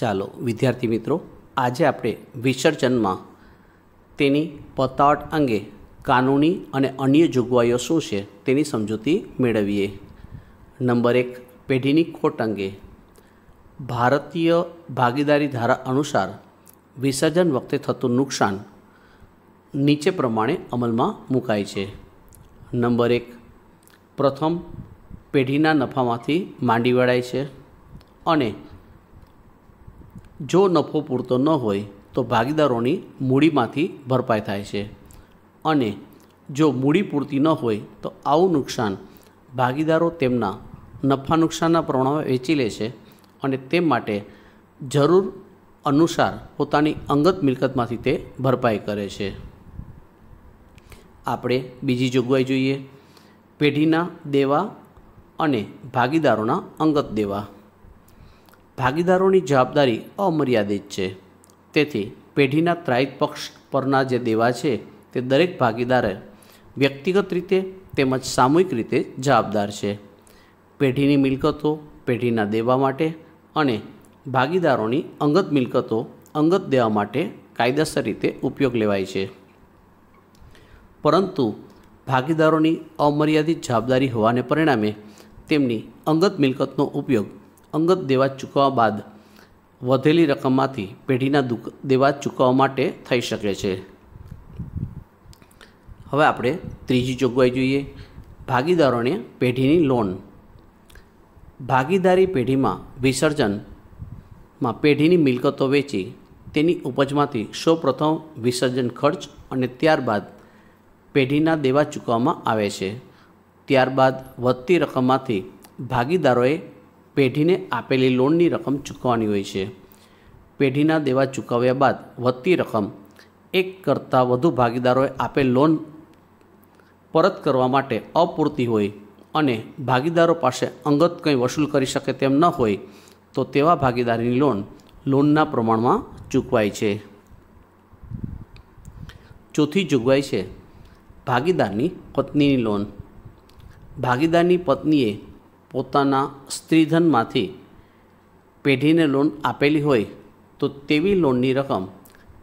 ચાલો વિદ્યાર્થી મિત્રો આજે આપણે વિસર્જનમાં તેની પતાવટ અંગે કાનૂની અને અન્ય જોગવાઈઓ શું છે તેની સમજૂતી મેળવીએ નંબર એક પેઢીની ખોટ અંગે ભારતીય ભાગીદારી ધારા અનુસાર વિસર્જન વખતે થતું નુકસાન નીચે પ્રમાણે અમલમાં મુકાય છે નંબર એક પ્રથમ પેઢીના નફામાંથી માંડી વળાય છે અને જો નફો પૂરતો ન હોય તો ભાગીદારોની મૂડીમાંથી ભરપાઈ થાય છે અને જો મૂડી પૂરતી ન હોય તો આવું નુકસાન ભાગીદારો તેમના નફા નુકસાનના પ્રમાણમાં વેચી લે છે અને તે માટે જરૂર અનુસાર પોતાની અંગત મિલકતમાંથી તે ભરપાઈ કરે છે આપણે બીજી જોગવાઈ જોઈએ પેઢીના દેવા અને ભાગીદારોના અંગત દેવા ભાગીદારોની જવાબદારી અમર્યાદિત છે તેથી પેઢીના ત્રાહિત પક્ષ પરના જે દેવા છે તે દરેક ભાગીદારે વ્યક્તિગત રીતે તેમજ સામૂહિક રીતે જવાબદાર છે પેઢીની મિલકતો પેઢીના દેવા માટે અને ભાગીદારોની અંગત મિલકતો અંગત દેવા માટે કાયદેસર રીતે ઉપયોગ લેવાય છે પરંતુ ભાગીદારોની અમર્યાદિત જવાબદારી હોવાને પરિણામે તેમની અંગત મિલકતનો ઉપયોગ અંગત દેવા ચૂકવવા બાદ વધેલી રકમમાંથી પેઢીના દુઃખ દેવા ચૂકવવા માટે થઈ શકે છે હવે આપણે ત્રીજી જોગવાઈ જોઈએ ભાગીદારોને પેઢીની લોન ભાગીદારી પેઢીમાં વિસર્જનમાં પેઢીની મિલકતો વેચી તેની ઉપજમાંથી સૌપ્રથમ વિસર્જન ખર્ચ અને ત્યારબાદ પેઢીના દેવા ચૂકવવામાં આવે છે ત્યારબાદ વધતી રકમમાંથી ભાગીદારોએ પેઢીને આપેલી લોનની રકમ ચૂકવવાની હોય છે પેઢીના દેવા ચૂકવ્યા બાદ વધતી રકમ એક કરતાં વધુ ભાગીદારોએ આપેલ લોન પરત કરવા માટે અપૂરતી હોય અને ભાગીદારો પાસે અંગત કંઈ વસૂલ કરી શકે તેમ ન હોય તો તેવા ભાગીદારીની લોન લોનના પ્રમાણમાં ચૂકવાય છે ચોથી જોગવાઈ છે ભાગીદારની પત્નીની લોન ભાગીદારની પત્નીએ પોતાના સ્ત્રીધનમાંથી પેઢીને લોન આપેલી હોય તો તેવી લોનની રકમ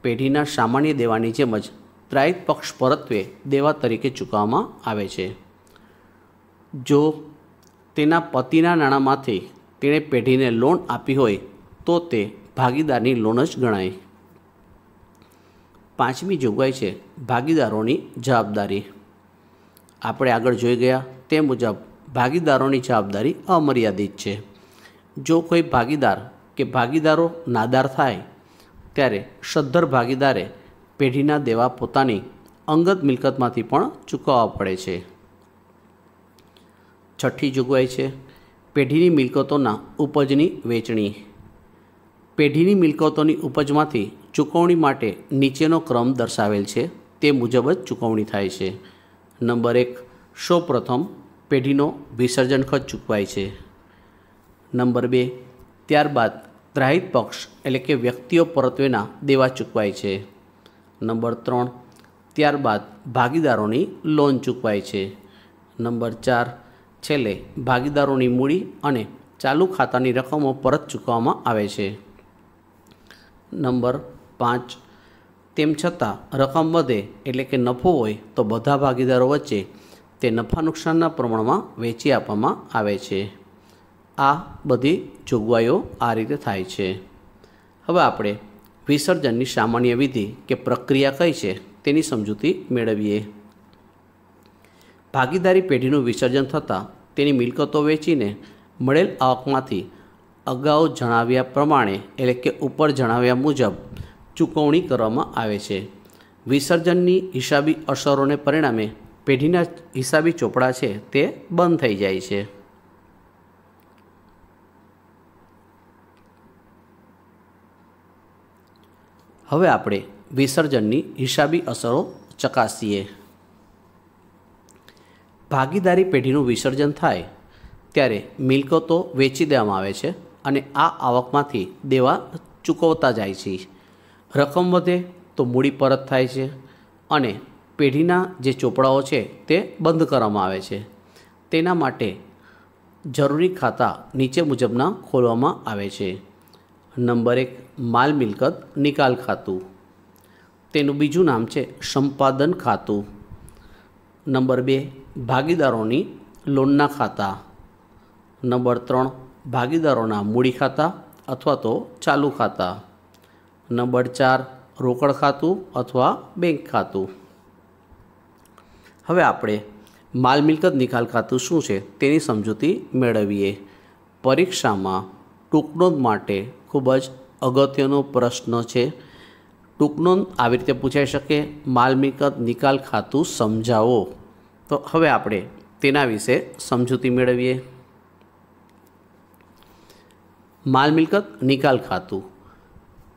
પેઢીના સામાન્ય દેવાની જેમ જ ત્રાયિત પક્ષ પરત્વે દેવા તરીકે ચૂકવવામાં આવે છે જો તેના પતિના નાણાંમાંથી તેણે પેઢીને લોન આપી હોય તો તે ભાગીદારની લોન જ ગણાય પાંચમી જોગવાઈ છે ભાગીદારોની જવાબદારી આપણે આગળ જોઈ ગયા તે મુજબ ભાગીદારોની જવાબદારી અમર્યાદિત છે જો કોઈ ભાગીદાર કે ભાગીદારો નાદાર થાય ત્યારે સદ્ધર ભાગીદારે પેઢીના દેવા પોતાની અંગત મિલકતમાંથી પણ ચૂકવવા પડે છે છઠ્ઠી જોગવાઈ છે પેઢીની મિલકતોના ઉપજની વેચણી પેઢીની મિલકતોની ઉપજમાંથી ચૂકવણી માટે નીચેનો ક્રમ દર્શાવેલ છે તે મુજબ જ ચૂકવણી થાય છે નંબર એક સૌપ્રથમ પેઢીનો વિસર્જન ખર્ચ ચૂકવાય છે નંબર બે ત્યારબાદ ત્રાહિત પક્ષ એટલે કે વ્યક્તિઓ પરત્વેના દેવા ચૂકવાય છે નંબર ત્રણ ત્યારબાદ ભાગીદારોની લોન ચૂકવાય છે નંબર ચાર છેલ્લે ભાગીદારોની મૂડી અને ચાલુ ખાતાની રકમો પરત ચૂકવવામાં આવે છે નંબર પાંચ તેમ છતાં રકમ વધે એટલે કે નફો હોય તો બધા ભાગીદારો વચ્ચે તે નફા નુકસાનના પ્રમાણમાં વેચી આપવામાં આવે છે આ બધી જોગવાઈઓ આ રીતે થાય છે હવે આપણે વિસર્જનની સામાન્ય વિધિ કે પ્રક્રિયા કઈ છે તેની સમજૂતી મેળવીએ ભાગીદારી પેઢીનું વિસર્જન થતાં તેની મિલકતો વેચીને મળેલ આવકમાંથી અગાઉ જણાવ્યા પ્રમાણે એટલે કે ઉપર જણાવ્યા મુજબ ચૂકવણી કરવામાં આવે છે વિસર્જનની હિસાબી અસરોને પરિણામે પેઢીના હિસાબી ચોપડા છે તે બંધ થઈ જાય છે હવે આપણે વિસર્જનની હિસાબી અસરો ચકાસીએ ભાગીદારી પેઢીનું વિસર્જન થાય ત્યારે મિલકતો વેચી દેવામાં આવે છે અને આ આવકમાંથી દેવા ચૂકવતા જાય છે રકમ વધે તો મૂડી પરત થાય છે અને પેઢીના જે ચોપડાઓ છે તે બંધ કરવામાં આવે છે તેના માટે જરૂરી ખાતા નીચે મુજબના ખોલવામાં આવે છે નંબર એક માલ મિલકત નિકાલ ખાતું તેનું બીજું નામ છે સંપાદન ખાતું નંબર બે ભાગીદારોની લોનના ખાતા નંબર ત્રણ ભાગીદારોના મૂડી ખાતા અથવા તો ચાલુ ખાતા નંબર ચાર રોકડ ખાતું અથવા બેંક ખાતું હવે આપણે માલ મિલકત નિકાલ ખાતું શું છે તેની સમજૂતી મેળવીએ પરીક્ષામાં ટૂંકનોંધ માટે ખૂબ જ અગત્યનો પ્રશ્ન છે ટૂંકનોંધ આવી રીતે પૂછાઈ શકે માલ મિલકત નિકાલ ખાતું સમજાવો તો હવે આપણે તેના વિશે સમજૂતી મેળવીએ માલ મિલકત નિકાલ ખાતું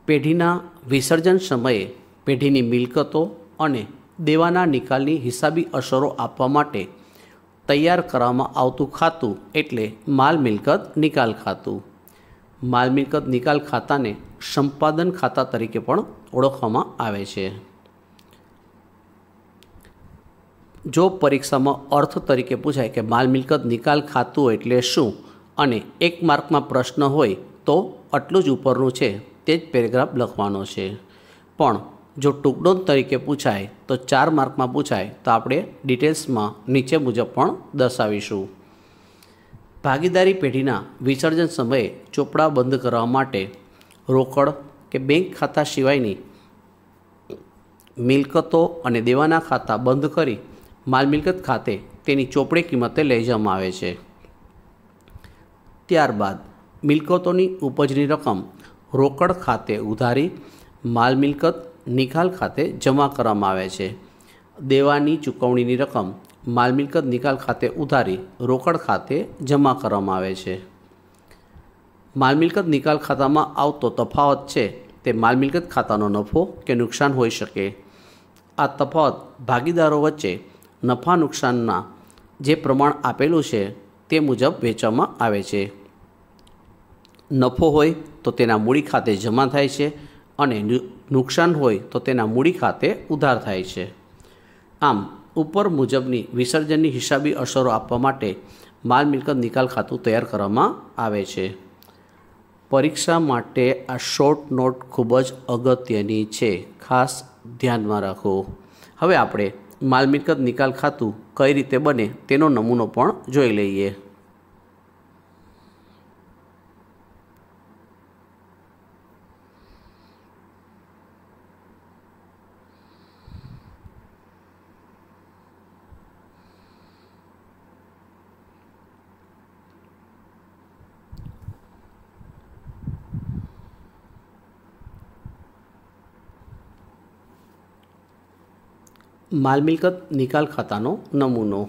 પેઢીના વિસર્જન સમયે પેઢીની મિલકતો અને દેવાના નિકાલની હિસાબી અસરો આપવા માટે તૈયાર કરવામાં આવતું ખાતું એટલે માલ મિલકત નિકાલ ખાતું માલ મિલકત નિકાલ ખાતાને સંપાદન ખાતા તરીકે પણ ઓળખવામાં આવે છે જો પરીક્ષામાં અર્થ તરીકે પૂછાય કે માલ મિલકત નિકાલ ખાતું એટલે શું અને એક માર્કમાં પ્રશ્ન હોય તો આટલું જ ઉપરનું છે તે જ પેરેગ્રાફ લખવાનો છે પણ જો ટૂંકડોન તરીકે પૂછાય તો ચાર માર્કમાં પૂછાય તો આપણે ડિટેલ્સમાં નીચે મુજબ પણ દર્શાવીશું ભાગીદારી પેઢીના વિસર્જન સમયે ચોપડા બંધ કરવા માટે રોકડ કે બેંક ખાતા સિવાયની મિલકતો અને દેવાના ખાતા બંધ કરી માલ મિલકત ખાતે તેની ચોપડી કિંમતે લઈ જવામાં આવે છે ત્યારબાદ મિલકતોની ઉપજની રકમ રોકડ ખાતે ઉધારી માલ મિલકત નિકાલ ખાતે જમા કરવામાં આવે છે દેવાની ચૂકવણીની રકમ માલ મિલકત નિકાલ ખાતે ઉધારી રોકડ ખાતે જમા કરવામાં આવે છે માલ મિલકત નિકાલ ખાતામાં આવતો તફાવત છે તે માલ મિલકત ખાતાનો નફો કે નુકસાન હોઈ શકે આ તફાવત ભાગીદારો વચ્ચે નફા નુકસાનના જે પ્રમાણ આપેલું છે તે મુજબ વેચવામાં આવે છે નફો હોય તો તેના મૂડી ખાતે જમા થાય છે અને નુકસાન હોય તો તેના મૂડી ખાતે ઉધાર થાય છે આમ ઉપર મુજબની વિસર્જનની હિસાબી અસરો આપવા માટે માલ મિલકત નિકાલ ખાતું તૈયાર કરવામાં આવે છે પરીક્ષા માટે આ શોર્ટ નોટ ખૂબ જ અગત્યની છે ખાસ ધ્યાનમાં રાખો હવે આપણે માલ મિલકત નિકાલ ખાતું કઈ રીતે બને તેનો નમૂનો પણ જોઈ લઈએ માલ મિલકત નિકાલ ખાતાનો નમૂનો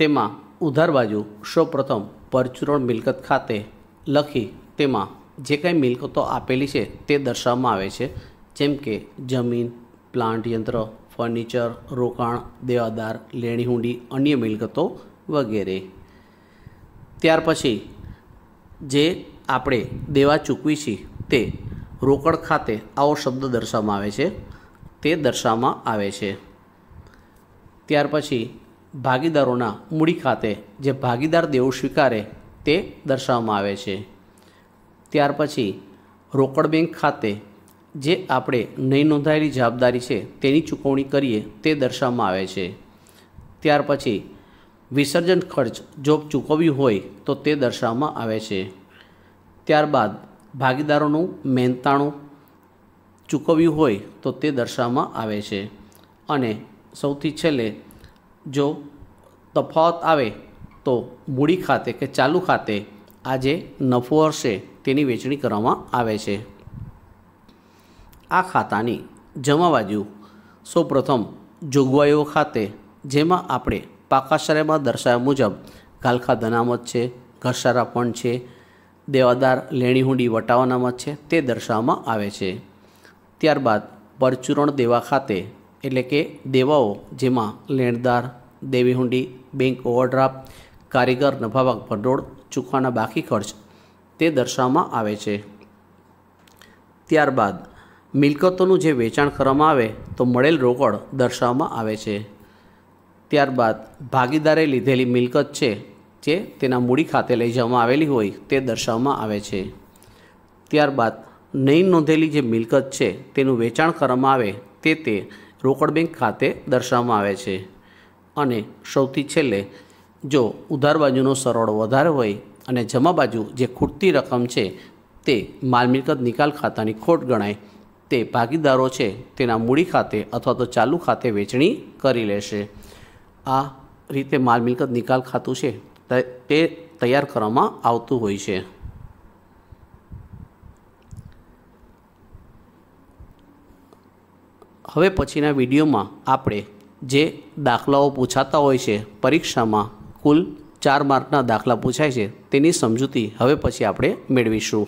તેમાં ઉધાર બાજુ સૌપ્રથમ પરચુરણ મિલકત ખાતે લખી તેમાં જે કાંઈ મિલકતો આપેલી છે તે દર્શાવવામાં આવે છે જેમ કે જમીન પ્લાન્ટ યંત્ર ફર્નિચર રોકાણ દેવાદાર લેણી હુંડી અન્ય મિલકતો વગેરે ત્યાર પછી જે આપણે દેવા ચૂકવી છીએ તે રોકડ ખાતે આવો શબ્દ દર્શાવવામાં આવે છે તે દર્શાવવામાં આવે છે ત્યાર પછી ભાગીદારોના મૂડી ખાતે જે ભાગીદાર દેવું સ્વીકારે તે દર્શાવવામાં આવે છે ત્યાર પછી રોકડ બેંક ખાતે જે આપણે નહીં નોંધાયેલી જવાબદારી છે તેની ચૂકવણી કરીએ તે દર્શાવવામાં આવે છે ત્યાર પછી વિસર્જન ખર્ચ જો ચૂકવ્યું હોય તો તે દર્શાવવામાં આવે છે ત્યારબાદ ભાગીદારોનું મહેનતાણું ચૂકવ્યું હોય તો તે દર્શાવવામાં આવે છે અને સૌથી છેલ્લે જો તફાવત આવે તો મૂડી ખાતે કે ચાલુ ખાતે આ જે નફો હશે તેની વેચણી કરવામાં આવે છે આ ખાતાની જમા બાજુ સૌપ્રથમ જોગવાઈઓ ખાતે જેમાં આપણે પાકાશ્રયમાં દર્શાવ્યા મુજબ ગાલખા અનામત છે ઘસારા પણ છે દેવાદાર લેણી હુંડી અનામત છે તે દર્શાવવામાં આવે છે ત્યારબાદ પરચુરણ દેવા ખાતે એટલે કે દેવાઓ જેમાં લેણદાર દેવી હુંડી બેંક ઓવરડ્રાફ્ટ કારીગર નફાભાગ ભંડોળ ચૂકવાના બાકી ખર્ચ તે દર્શાવવામાં આવે છે ત્યારબાદ મિલકતોનું જે વેચાણ કરવામાં આવે તો મળેલ રોકડ દર્શાવવામાં આવે છે ત્યારબાદ ભાગીદારે લીધેલી મિલકત છે જે તેના મૂડી ખાતે લઈ જવામાં આવેલી હોય તે દર્શાવવામાં આવે છે ત્યારબાદ નહીં નોંધેલી જે મિલકત છે તેનું વેચાણ કરવામાં આવે તે તે રોકડ બેંક ખાતે દર્શાવવામાં આવે છે અને સૌથી છેલ્લે જો ઉધાર બાજુનો સરવાળો વધારે હોય અને જમા બાજુ જે ખૂટતી રકમ છે તે માલ મિલકત નિકાલ ખાતાની ખોટ ગણાય તે ભાગીદારો છે તેના મૂડી ખાતે અથવા તો ચાલુ ખાતે વેચણી કરી લેશે આ રીતે માલ મિલકત નિકાલ ખાતું છે તે તૈયાર કરવામાં આવતું હોય છે હવે પછીના વિડીયોમાં આપણે જે દાખલાઓ પૂછાતા હોય છે પરીક્ષામાં કુલ ચાર માર્કના દાખલા પૂછાય છે તેની સમજૂતી હવે પછી આપણે મેળવીશું